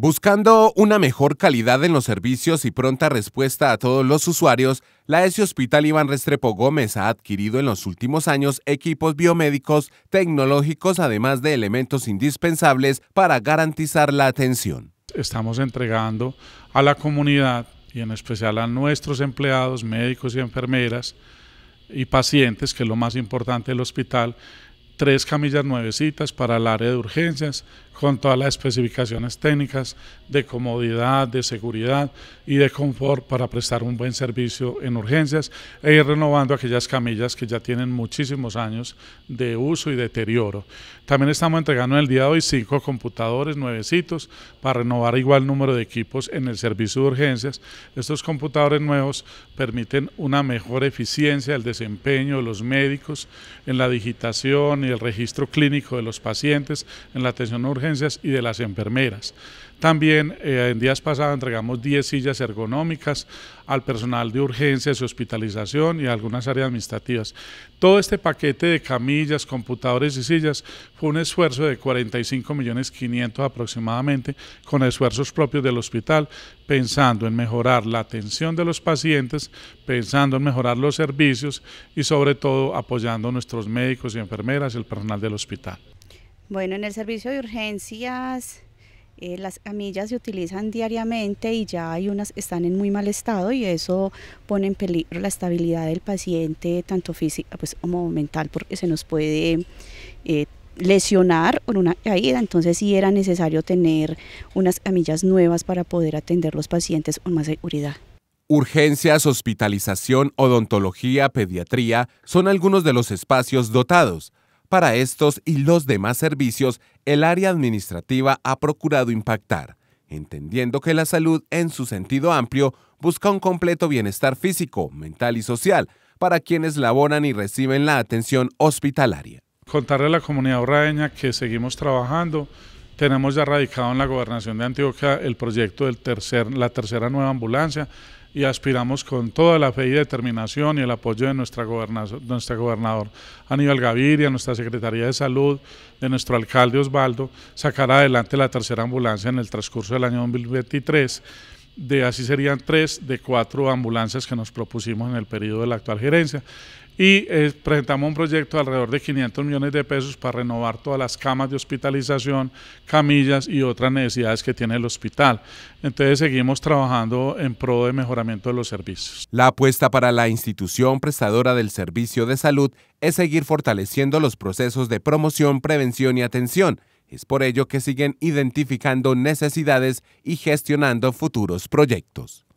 Buscando una mejor calidad en los servicios y pronta respuesta a todos los usuarios, la ESI Hospital Iván Restrepo Gómez ha adquirido en los últimos años equipos biomédicos, tecnológicos, además de elementos indispensables para garantizar la atención. Estamos entregando a la comunidad y en especial a nuestros empleados, médicos y enfermeras y pacientes, que es lo más importante del hospital, tres camillas nuevecitas para el área de urgencias, con todas las especificaciones técnicas de comodidad, de seguridad y de confort para prestar un buen servicio en urgencias e ir renovando aquellas camillas que ya tienen muchísimos años de uso y deterioro. También estamos entregando el día de hoy cinco computadores nuevecitos para renovar igual número de equipos en el servicio de urgencias. Estos computadores nuevos permiten una mejor eficiencia el desempeño de los médicos en la digitación el registro clínico de los pacientes en la atención a urgencias y de las enfermeras. También eh, en días pasados entregamos 10 sillas ergonómicas al personal de urgencias y hospitalización y algunas áreas administrativas. Todo este paquete de camillas, computadores y sillas fue un esfuerzo de 45 millones 500 aproximadamente con esfuerzos propios del hospital pensando en mejorar la atención de los pacientes, pensando en mejorar los servicios y sobre todo apoyando a nuestros médicos y enfermeras y el personal del hospital. Bueno, en el servicio de urgencias eh, las camillas se utilizan diariamente y ya hay unas que están en muy mal estado y eso pone en peligro la estabilidad del paciente, tanto física pues, como mental, porque se nos puede eh, lesionar por una caída, entonces sí era necesario tener unas camillas nuevas para poder atender los pacientes con más seguridad. Urgencias, hospitalización, odontología, pediatría son algunos de los espacios dotados. Para estos y los demás servicios, el área administrativa ha procurado impactar, entendiendo que la salud en su sentido amplio busca un completo bienestar físico, mental y social para quienes laboran y reciben la atención hospitalaria contarle a la comunidad urraeña que seguimos trabajando. Tenemos ya radicado en la gobernación de Antioquia el proyecto de tercer, la tercera nueva ambulancia y aspiramos con toda la fe y determinación y el apoyo de nuestra nuestro gobernador Aníbal Gaviria, nuestra Secretaría de Salud, de nuestro alcalde Osvaldo, sacar adelante la tercera ambulancia en el transcurso del año 2023 de así serían tres de cuatro ambulancias que nos propusimos en el periodo de la actual gerencia. Y eh, presentamos un proyecto de alrededor de 500 millones de pesos para renovar todas las camas de hospitalización, camillas y otras necesidades que tiene el hospital. Entonces seguimos trabajando en pro de mejoramiento de los servicios. La apuesta para la institución prestadora del servicio de salud es seguir fortaleciendo los procesos de promoción, prevención y atención es por ello que siguen identificando necesidades y gestionando futuros proyectos.